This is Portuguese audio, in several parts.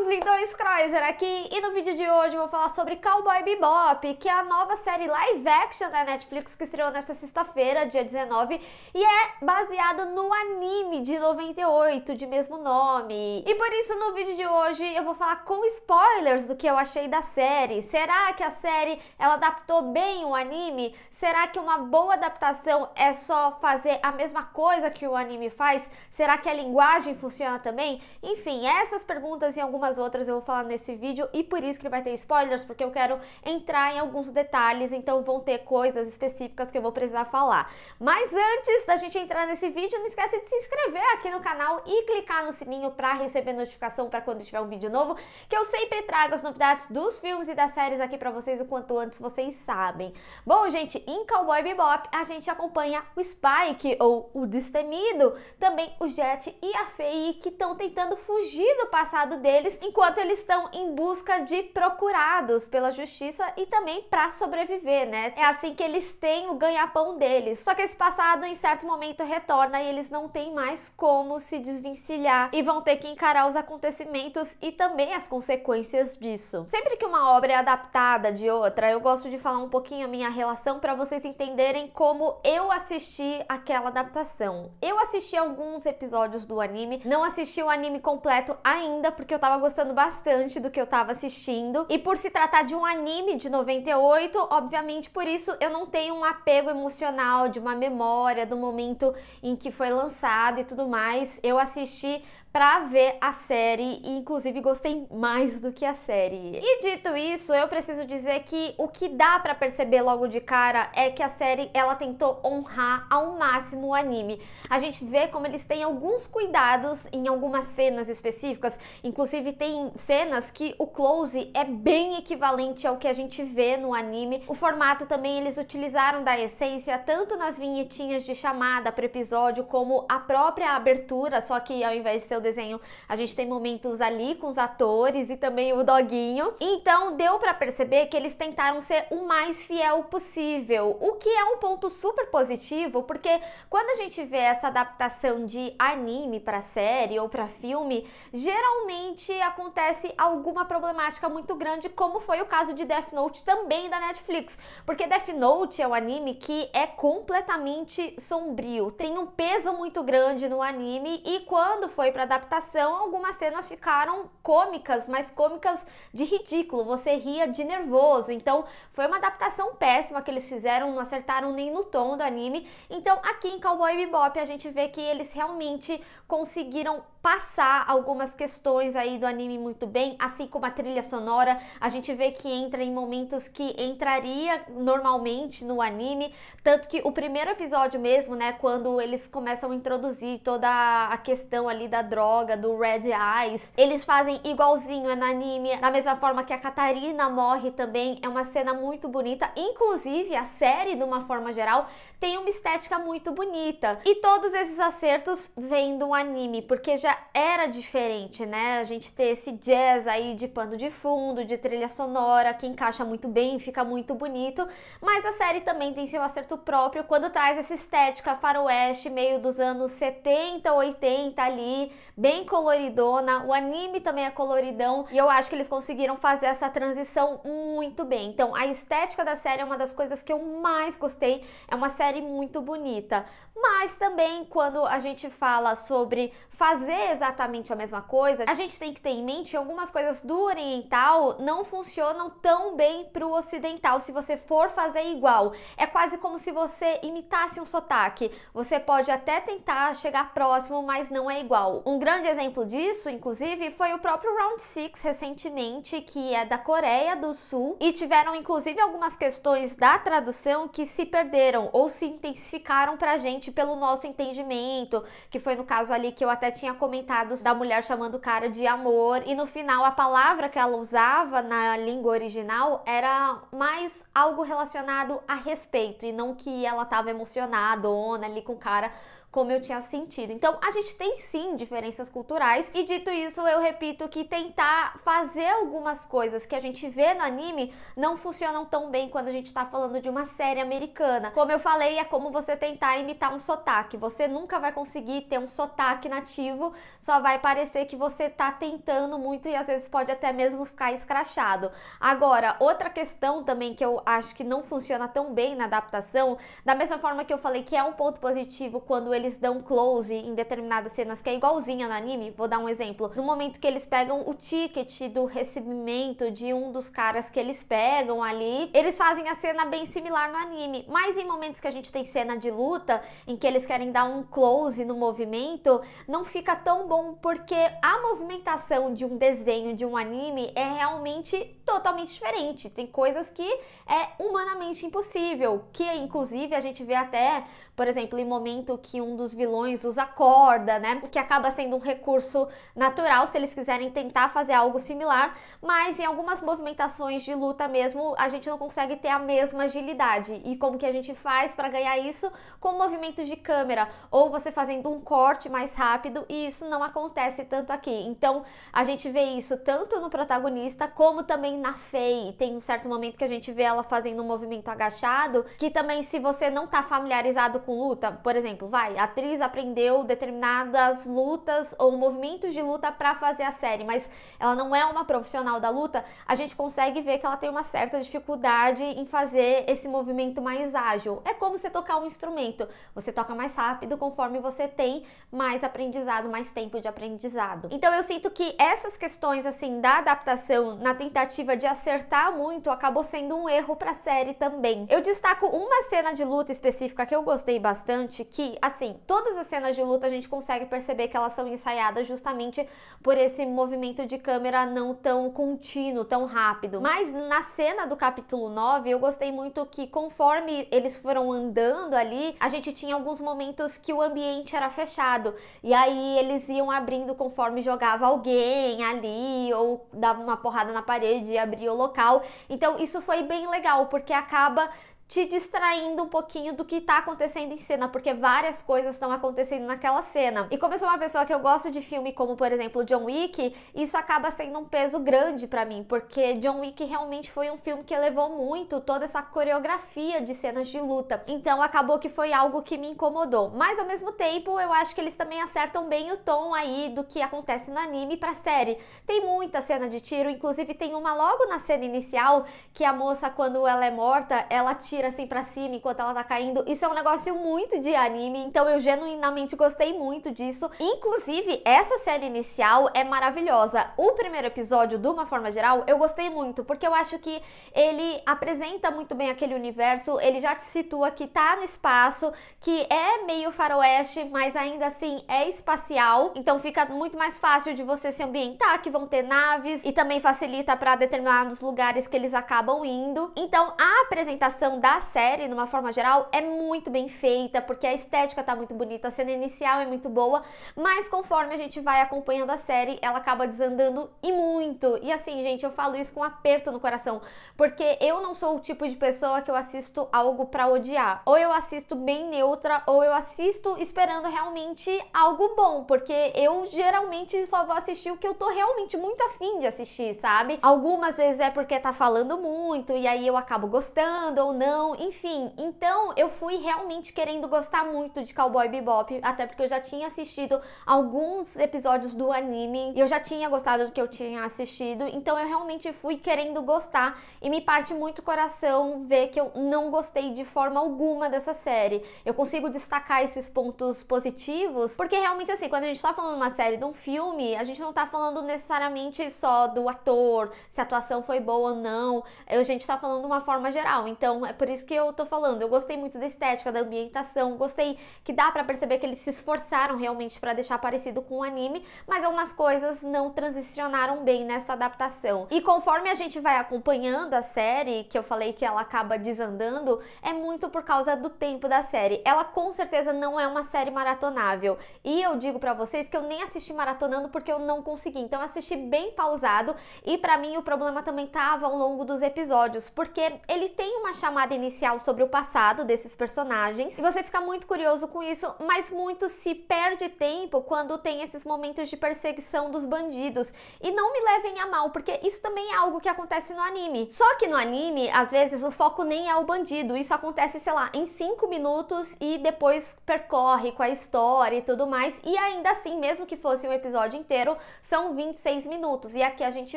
famosos lindões Kreuzer aqui e no vídeo de hoje eu vou falar sobre Cowboy Bebop, que é a nova série live action da Netflix que estreou nesta sexta-feira, dia 19, e é baseado no anime de 98 de mesmo nome. E por isso no vídeo de hoje eu vou falar com spoilers do que eu achei da série. Será que a série ela adaptou bem o anime? Será que uma boa adaptação é só fazer a mesma coisa que o anime faz? Será que a linguagem funciona também? Enfim, essas perguntas e algumas algumas outras eu vou falar nesse vídeo e por isso que vai ter spoilers, porque eu quero entrar em alguns detalhes, então vão ter coisas específicas que eu vou precisar falar. Mas antes da gente entrar nesse vídeo, não esquece de se inscrever aqui no canal e clicar no sininho para receber notificação para quando tiver um vídeo novo, que eu sempre trago as novidades dos filmes e das séries aqui para vocês o quanto antes vocês sabem. Bom, gente, em Cowboy Bebop a gente acompanha o Spike ou o Destemido, também o Jet e a Faye que estão tentando fugir do passado deles enquanto eles estão em busca de procurados pela justiça e também para sobreviver, né? É assim que eles têm o ganha-pão deles. Só que esse passado em certo momento retorna e eles não têm mais como se desvencilhar e vão ter que encarar os acontecimentos e também as consequências disso. Sempre que uma obra é adaptada de outra, eu gosto de falar um pouquinho a minha relação para vocês entenderem como eu assisti aquela adaptação. Eu assisti alguns episódios do anime, não assisti o anime completo ainda porque eu tava gostando bastante do que eu tava assistindo. E por se tratar de um anime de 98, obviamente por isso eu não tenho um apego emocional de uma memória do momento em que foi lançado e tudo mais. Eu assisti para ver a série e inclusive gostei mais do que a série. E dito isso, eu preciso dizer que o que dá para perceber logo de cara é que a série ela tentou honrar ao máximo o anime. A gente vê como eles têm alguns cuidados em algumas cenas específicas, inclusive tem cenas que o close é bem equivalente ao que a gente vê no anime. O formato também eles utilizaram da essência tanto nas vinhetinhas de chamada para episódio como a própria abertura, só que ao invés de ser o desenho, a gente tem momentos ali com os atores e também o doguinho. Então deu para perceber que eles tentaram ser o mais fiel possível, o que é um ponto super positivo, porque quando a gente vê essa adaptação de anime para série ou para filme, geralmente acontece alguma problemática muito grande, como foi o caso de Death Note também da Netflix. Porque Death Note é um anime que é completamente sombrio, tem um peso muito grande no anime e quando foi para adaptação, algumas cenas ficaram cômicas, mas cômicas de ridículo, você ria de nervoso. Então, foi uma adaptação péssima que eles fizeram, não acertaram nem no tom do anime. Então, aqui em Cowboy Bebop a gente vê que eles realmente conseguiram passar algumas questões aí do anime muito bem, assim como a trilha sonora. A gente vê que entra em momentos que entraria normalmente no anime, tanto que o primeiro episódio mesmo, né, quando eles começam a introduzir toda a questão ali da droga, do Red Eyes, eles fazem igualzinho é no anime, da mesma forma que a Catarina morre também, é uma cena muito bonita. Inclusive, a série, de uma forma geral, tem uma estética muito bonita. E todos esses acertos vêm do anime, porque já era diferente, né? A gente ter esse jazz aí de pano de fundo, de trilha sonora, que encaixa muito bem, fica muito bonito, mas a série também tem seu acerto próprio quando traz essa estética faroeste, meio dos anos 70, 80 ali, bem coloridona. O anime também é coloridão e eu acho que eles conseguiram fazer essa transição muito bem. Então, a estética da série é uma das coisas que eu mais gostei, é uma série muito bonita. Mas também quando a gente fala sobre fazer exatamente a mesma coisa, a gente tem que ter em mente que algumas coisas do oriental não funcionam tão bem pro ocidental se você for fazer igual. É quase como se você imitasse um sotaque. Você pode até tentar chegar próximo, mas não é igual. Um grande exemplo disso, inclusive, foi o próprio Round 6 recentemente, que é da Coreia do Sul, e tiveram inclusive algumas questões da tradução que se perderam ou se intensificaram pra gente pelo nosso entendimento, que foi no caso ali que eu até tinha comentado comentados da mulher chamando o cara de amor, e no final a palavra que ela usava na língua original era mais algo relacionado a respeito, e não que ela estava emocionada, ona ali com o cara como eu tinha sentido. Então, a gente tem sim diferenças culturais, e dito isso, eu repito que tentar fazer algumas coisas que a gente vê no anime não funcionam tão bem quando a gente tá falando de uma série americana. Como eu falei, é como você tentar imitar um sotaque. Você nunca vai conseguir ter um sotaque nativo, só vai parecer que você tá tentando muito e às vezes pode até mesmo ficar escrachado. Agora, outra questão também que eu acho que não funciona tão bem na adaptação, da mesma forma que eu falei que é um ponto positivo quando eles dão close em determinadas cenas que é igualzinha no anime, vou dar um exemplo, no momento que eles pegam o ticket do recebimento de um dos caras que eles pegam ali, eles fazem a cena bem similar no anime, mas em momentos que a gente tem cena de luta, em que eles querem dar um close no movimento, não fica tão bom porque a movimentação de um desenho, de um anime, é realmente totalmente diferente. Tem coisas que é humanamente impossível, que inclusive a gente vê até por exemplo, em momento que um dos vilões usa corda, né? O que acaba sendo um recurso natural se eles quiserem tentar fazer algo similar, mas em algumas movimentações de luta mesmo, a gente não consegue ter a mesma agilidade. E como que a gente faz para ganhar isso? Com movimentos de câmera ou você fazendo um corte mais rápido, e isso não acontece tanto aqui. Então, a gente vê isso tanto no protagonista como também na Faye. Tem um certo momento que a gente vê ela fazendo um movimento agachado, que também se você não tá familiarizado com luta, por exemplo, vai, a atriz aprendeu determinadas lutas ou movimentos de luta para fazer a série, mas ela não é uma profissional da luta, a gente consegue ver que ela tem uma certa dificuldade em fazer esse movimento mais ágil. É como você tocar um instrumento, você toca mais rápido conforme você tem mais aprendizado, mais tempo de aprendizado. Então eu sinto que essas questões assim da adaptação na tentativa de acertar muito acabou sendo um erro para a série também. Eu destaco uma cena de luta específica que eu gostei gostei bastante que, assim, todas as cenas de luta a gente consegue perceber que elas são ensaiadas justamente por esse movimento de câmera não tão contínuo, tão rápido. Mas na cena do capítulo 9, eu gostei muito que conforme eles foram andando ali, a gente tinha alguns momentos que o ambiente era fechado. E aí eles iam abrindo conforme jogava alguém ali ou dava uma porrada na parede e abria o local. Então isso foi bem legal, porque acaba te distraindo um pouquinho do que tá acontecendo em cena, porque várias coisas estão acontecendo naquela cena. E como eu sou uma pessoa que eu gosto de filme como, por exemplo, John Wick, isso acaba sendo um peso grande para mim, porque John Wick realmente foi um filme que elevou muito toda essa coreografia de cenas de luta. Então acabou que foi algo que me incomodou. Mas ao mesmo tempo, eu acho que eles também acertam bem o tom aí do que acontece no anime pra série. Tem muita cena de tiro, inclusive tem uma logo na cena inicial que a moça quando ela é morta, ela tira tira assim para cima enquanto ela tá caindo. Isso é um negócio muito de anime, então eu genuinamente gostei muito disso. Inclusive, essa série inicial é maravilhosa. O primeiro episódio, de uma forma geral, eu gostei muito, porque eu acho que ele apresenta muito bem aquele universo, ele já te situa que tá no espaço, que é meio faroeste, mas ainda assim é espacial, então fica muito mais fácil de você se ambientar, que vão ter naves e também facilita para determinados lugares que eles acabam indo. Então, a apresentação da série, numa forma geral, é muito bem feita, porque a estética tá muito bonita, a cena inicial é muito boa, mas conforme a gente vai acompanhando a série, ela acaba desandando e muito. E assim, gente, eu falo isso com um aperto no coração, porque eu não sou o tipo de pessoa que eu assisto algo para odiar. Ou eu assisto bem neutra, ou eu assisto esperando realmente algo bom, porque eu geralmente só vou assistir o que eu tô realmente muito afim de assistir, sabe? Algumas vezes é porque tá falando muito, e aí eu acabo gostando ou não então, enfim. Então eu fui realmente querendo gostar muito de Cowboy Bebop, até porque eu já tinha assistido alguns episódios do anime e eu já tinha gostado do que eu tinha assistido, então eu realmente fui querendo gostar e me parte muito o coração ver que eu não gostei de forma alguma dessa série. Eu consigo destacar esses pontos positivos, porque realmente assim, quando a gente tá falando de uma série, de um filme, a gente não tá falando necessariamente só do ator, se a atuação foi boa ou não, a gente tá falando de uma forma geral. Então, é por por isso que eu tô falando. Eu gostei muito da estética, da ambientação, gostei que dá para perceber que eles se esforçaram realmente para deixar parecido com o anime, mas algumas coisas não transicionaram bem nessa adaptação. E conforme a gente vai acompanhando a série, que eu falei que ela acaba desandando, é muito por causa do tempo da série. Ela com certeza não é uma série maratonável. E eu digo para vocês que eu nem assisti maratonando porque eu não consegui. Então eu assisti bem pausado e para mim o problema também tava ao longo dos episódios, porque ele tem uma chamada inicial sobre o passado desses personagens. E você fica muito curioso com isso, mas muito se perde tempo quando tem esses momentos de perseguição dos bandidos. E não me levem a mal, porque isso também é algo que acontece no anime. Só que no anime, às vezes, o foco nem é o bandido. Isso acontece, sei lá, em 5 minutos e depois percorre com a história e tudo mais. E ainda assim, mesmo que fosse um episódio inteiro, são 26 minutos. E aqui a gente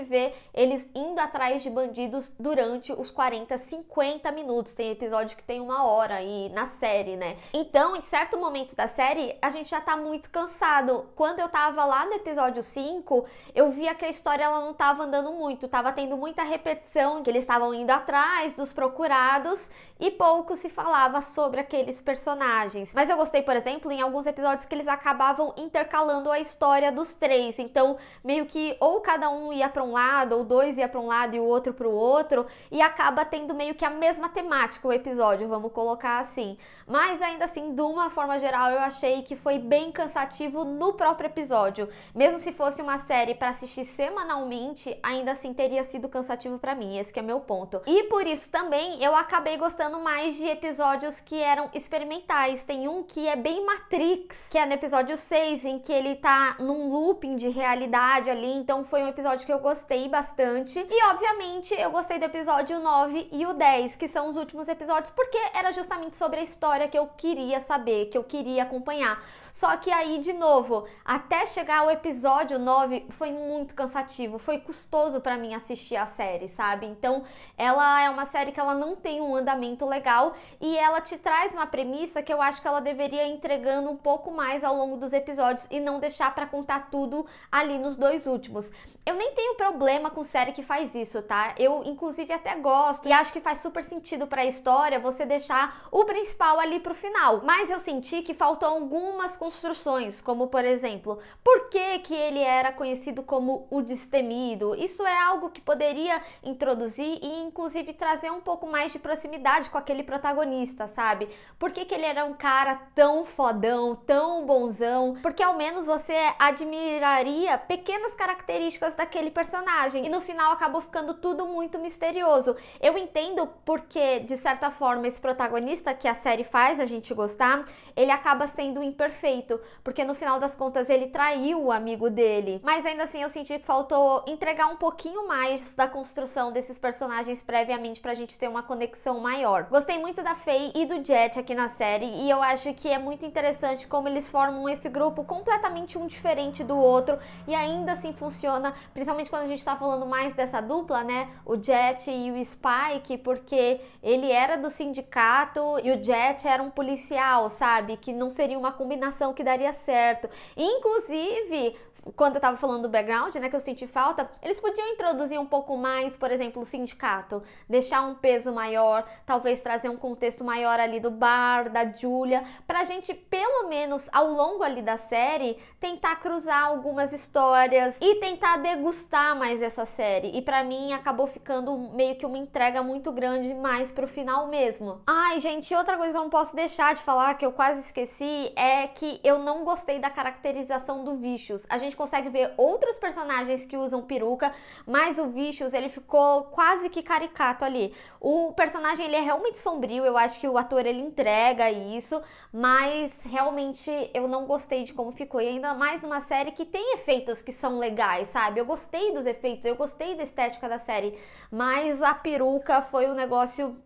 vê eles indo atrás de bandidos durante os 40, 50 minutos minutos, tem episódio que tem uma hora aí na série, né? Então, em certo momento da série, a gente já tá muito cansado. Quando eu tava lá no episódio 5, eu via que a história ela não tava andando muito, tava tendo muita repetição de eles estavam indo atrás dos procurados e pouco se falava sobre aqueles personagens. Mas eu gostei, por exemplo, em alguns episódios que eles acabavam intercalando a história dos três. Então, meio que ou cada um ia para um lado, ou dois ia para um lado e o outro para o outro, e acaba tendo meio que a mesma temática dramático o episódio, vamos colocar assim. Mas ainda assim, de uma forma geral, eu achei que foi bem cansativo no próprio episódio. Mesmo se fosse uma série para assistir semanalmente, ainda assim teria sido cansativo para mim. Esse é meu ponto. E por isso também eu acabei gostando mais de episódios que eram experimentais. Tem um que é bem Matrix, que é no episódio 6, em que ele tá num looping de realidade ali. Então foi um episódio que eu gostei bastante. E obviamente eu gostei do episódio 9 e o 10, que são os últimos últimos episódios, porque era justamente sobre a história que eu queria saber, que eu queria acompanhar. Só que aí, de novo, até chegar ao episódio 9 foi muito cansativo, foi custoso para mim assistir a série, sabe? Então, ela é uma série que ela não tem um andamento legal e ela te traz uma premissa que eu acho que ela deveria ir entregando um pouco mais ao longo dos episódios e não deixar para contar tudo ali nos dois últimos. Eu nem tenho problema com série que faz isso, tá? Eu inclusive até gosto e acho que faz super sentido para a história você deixar o principal ali pro final. Mas eu senti que faltou algumas construções, como por exemplo, por que, que ele era conhecido como o destemido? Isso é algo que poderia introduzir e inclusive trazer um pouco mais de proximidade com aquele protagonista, sabe? Por que, que ele era um cara tão fodão, tão bonzão? Porque ao menos você admiraria pequenas características daquele personagem e no final acabou ficando tudo muito misterioso. Eu entendo porque, de certa forma, esse protagonista que a série faz a gente gostar, ele acaba sendo imperfeito porque no final das contas ele traiu o amigo dele. Mas ainda assim eu senti que faltou entregar um pouquinho mais da construção desses personagens previamente pra gente ter uma conexão maior. Gostei muito da Faye e do Jet aqui na série e eu acho que é muito interessante como eles formam esse grupo completamente um diferente do outro e ainda assim funciona, principalmente quando a gente tá falando mais dessa dupla, né? O Jet e o Spike, porque ele era do sindicato e o Jet era um policial, sabe? Que não seria uma combinação que daria certo. Inclusive, quando eu tava falando do background, né, que eu senti falta, eles podiam introduzir um pouco mais, por exemplo, o sindicato, deixar um peso maior, talvez trazer um contexto maior ali do bar, da Julia, pra gente, pelo menos ao longo ali da série, tentar cruzar algumas histórias e tentar degustar mais essa série. E para mim acabou ficando meio que uma entrega muito grande mais pro final mesmo. Ai, gente, outra coisa que eu não posso deixar de falar, que eu quase esqueci, é que eu não gostei da caracterização do Vicious. A gente gente consegue ver outros personagens que usam peruca, mas o Vicious, ele ficou quase que caricato ali. O personagem, ele é realmente sombrio, eu acho que o ator, ele entrega isso, mas realmente eu não gostei de como ficou, e ainda mais numa série que tem efeitos que são legais, sabe? Eu gostei dos efeitos, eu gostei da estética da série, mas a peruca foi um negócio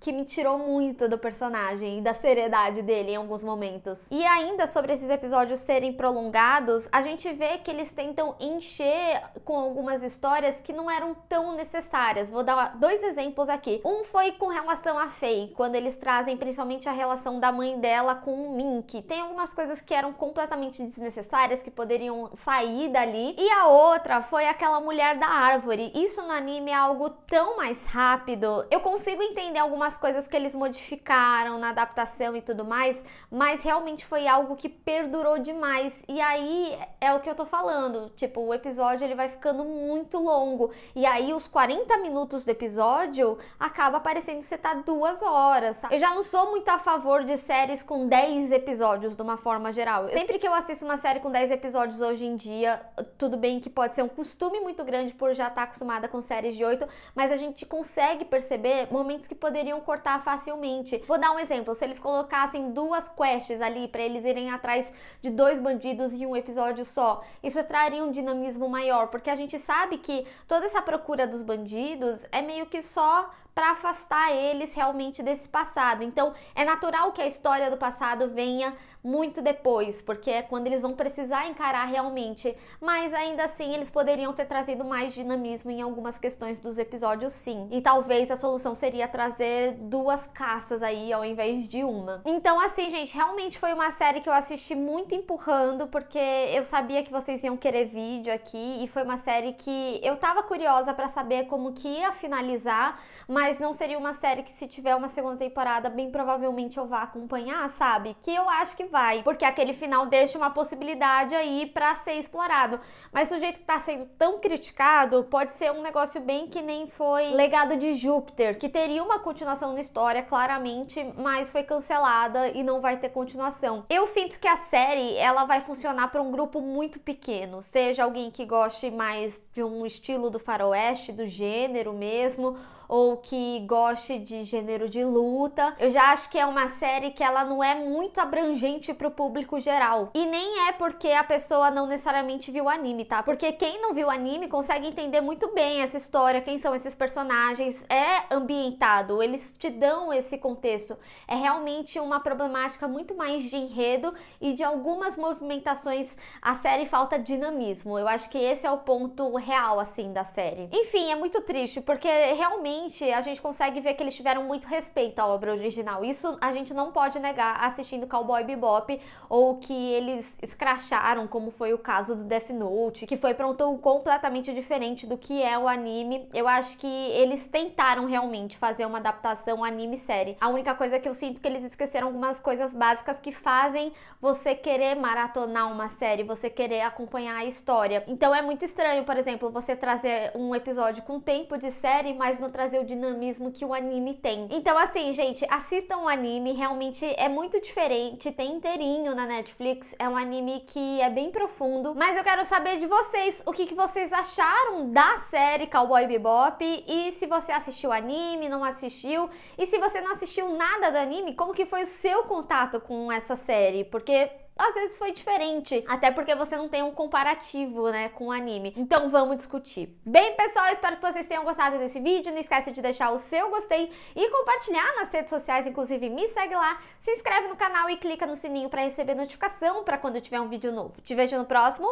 que me tirou muito do personagem e da seriedade dele em alguns momentos. E ainda sobre esses episódios serem prolongados, a gente vê que eles tentam encher com algumas histórias que não eram tão necessárias. Vou dar dois exemplos aqui. Um foi com relação a Faye, quando eles trazem principalmente a relação da mãe dela com o Mink. Tem algumas coisas que eram completamente desnecessárias que poderiam sair dali. E a outra foi aquela mulher da árvore. Isso no anime é algo tão mais rápido. Eu consigo entender algumas algumas coisas que eles modificaram na adaptação e tudo mais, mas realmente foi algo que perdurou demais. E aí é o que eu tô falando, tipo, o episódio ele vai ficando muito longo. E aí os 40 minutos do episódio acaba parecendo que você tá duas horas. Sabe? Eu já não sou muito a favor de séries com 10 episódios de uma forma geral. Sempre que eu assisto uma série com 10 episódios hoje em dia, tudo bem que pode ser um costume muito grande por já estar tá acostumada com séries de 8, mas a gente consegue perceber momentos que poderiam conseguiriam cortar facilmente. Vou dar um exemplo: se eles colocassem duas quests ali para eles irem atrás de dois bandidos em um episódio só, isso traria um dinamismo maior, porque a gente sabe que toda essa procura dos bandidos é meio que só para afastar eles realmente desse passado. Então, é natural que a história do passado venha muito depois, porque é quando eles vão precisar encarar realmente. Mas ainda assim, eles poderiam ter trazido mais dinamismo em algumas questões dos episódios, sim. E talvez a solução seria trazer duas caças aí ao invés de uma. Então, assim, gente, realmente foi uma série que eu assisti muito empurrando, porque eu sabia que vocês iam querer vídeo aqui, e foi uma série que eu tava curiosa para saber como que ia finalizar, mas não seria uma série que se tiver uma segunda temporada, bem provavelmente eu vá acompanhar, sabe? Que eu acho que vai, porque aquele final deixa uma possibilidade aí para ser explorado. Mas o jeito que tá sendo tão criticado pode ser um negócio bem que nem foi Legado de Júpiter, que teria uma continuação na história, claramente, mas foi cancelada e não vai ter continuação. Eu sinto que a série, ela vai funcionar para um grupo muito pequeno, seja alguém que goste mais de um estilo do faroeste, do gênero mesmo, ou que goste de gênero de luta. Eu já acho que é uma série que ela não é muito abrangente para o público geral. E nem é porque a pessoa não necessariamente viu o anime, tá? Porque quem não viu o anime consegue entender muito bem essa história, quem são esses personagens, é ambientado, eles te dão esse contexto. É realmente uma problemática muito mais de enredo e de algumas movimentações a série falta dinamismo. Eu acho que esse é o ponto real assim da série. Enfim, é muito triste porque realmente a gente consegue ver que eles tiveram muito respeito à obra original. Isso a gente não pode negar assistindo Cowboy Bebop ou que eles escracharam, como foi o caso do Death Note, que foi pronto um tom completamente diferente do que é o anime. Eu acho que eles tentaram realmente fazer uma adaptação anime-série. A única coisa que eu sinto é que eles esqueceram algumas coisas básicas que fazem você querer maratonar uma série, você querer acompanhar a história. Então é muito estranho, por exemplo, você trazer um episódio com tempo de série, mas não trazer trazer o dinamismo que o anime tem. Então, assim, gente, assistam o anime, realmente é muito diferente, tem inteirinho na Netflix, é um anime que é bem profundo, mas eu quero saber de vocês o que, que vocês acharam da série Cowboy Bebop e se você assistiu o anime, não assistiu, e se você não assistiu nada do anime, como que foi o seu contato com essa série? Porque às vezes foi diferente, até porque você não tem um comparativo, né, com o anime. Então vamos discutir. Bem, pessoal, espero que vocês tenham gostado desse vídeo. Não esquece de deixar o seu gostei e compartilhar nas redes sociais, inclusive me segue lá, se inscreve no canal e clica no sininho para receber notificação para quando tiver um vídeo novo. Te vejo no próximo.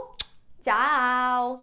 Tchau.